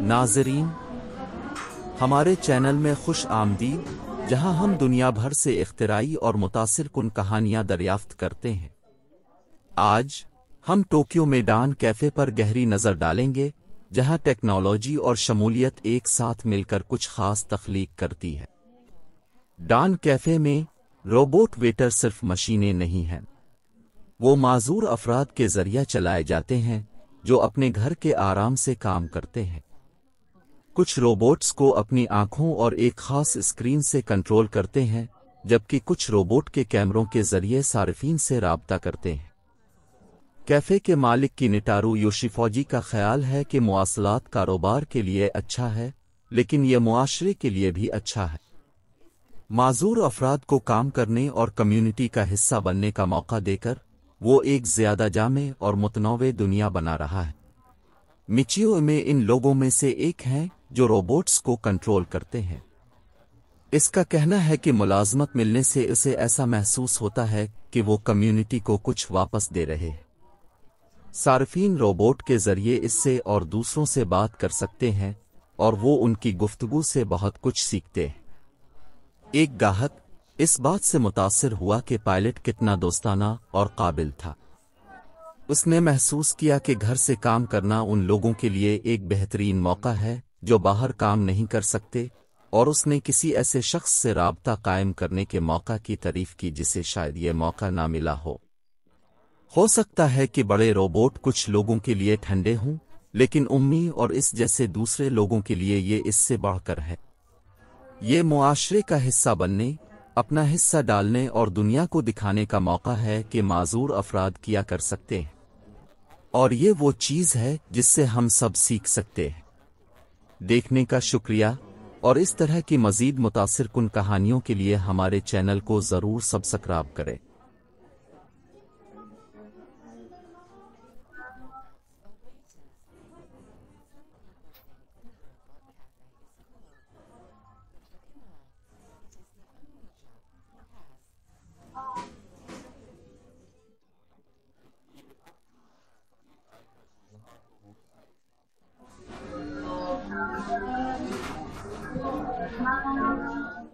नाजरीन हमारे चैनल में खुश आमदीद जहां हम दुनिया भर से इख्तराई और मुतासर कन कहानियां दरियाफ्त करते हैं आज हम टोक्यो में डान कैफे पर गहरी नज़र डालेंगे जहां टेक्नोलॉजी और शमूलियत एक साथ मिलकर कुछ खास तख्लीक करती है डान कैफे में रोबोट वेटर सिर्फ मशीनें नहीं हैं वो माजूर अफराद के जरिया चलाए जाते हैं जो अपने घर के आराम से काम करते हैं कुछ रोबोट्स को अपनी आंखों और एक खास स्क्रीन से कंट्रोल करते हैं जबकि कुछ रोबोट के कैमरों के जरिए सार्फिन से रबता करते हैं कैफे के मालिक की निटारू योशिफौजी का ख्याल है कि मुआसलात कारोबार के लिए अच्छा है लेकिन यह मुआशरे के लिए भी अच्छा है माजूर अफराद को काम करने और कम्युनिटी का हिस्सा बनने का मौका देकर वो एक ज्यादा जामे और मुतनवे दुनिया बना रहा है मिचियो में इन लोगों में से एक हैं जो रोबोट्स को कंट्रोल करते हैं इसका कहना है कि मुलाजमत मिलने से उसे ऐसा महसूस होता है कि वो कम्युनिटी को कुछ वापस दे रहे हैं सार्फिन रोबोट के जरिए इससे और दूसरों से बात कर सकते हैं और वो उनकी गुफ्तगु से बहुत कुछ सीखते हैं एक गाहक इस बात से मुतासर हुआ कि पायलट कितना दोस्ताना और काबिल था उसने महसूस किया कि घर से काम करना उन लोगों के लिए एक बेहतरीन मौका है जो बाहर काम नहीं कर सकते और उसने किसी ऐसे शख्स से रबता कायम करने के मौका की तारीफ की जिसे शायद ये मौका ना मिला हो हो सकता है कि बड़े रोबोट कुछ लोगों के लिए ठंडे हों लेकिन उम्मी और इस जैसे दूसरे लोगों के लिए ये इससे बढ़कर है ये मुआशरे का हिस्सा बनने अपना हिस्सा डालने और दुनिया को दिखाने का मौका है कि माजूर अफराद किया कर सकते हैं और ये वो चीज़ है जिससे हम सब सीख सकते हैं देखने का शुक्रिया और इस तरह की मजीद मुतासर कन कहानियों के लिए हमारे चैनल को ज़रूर सब्सक्राइब करें 我的妈妈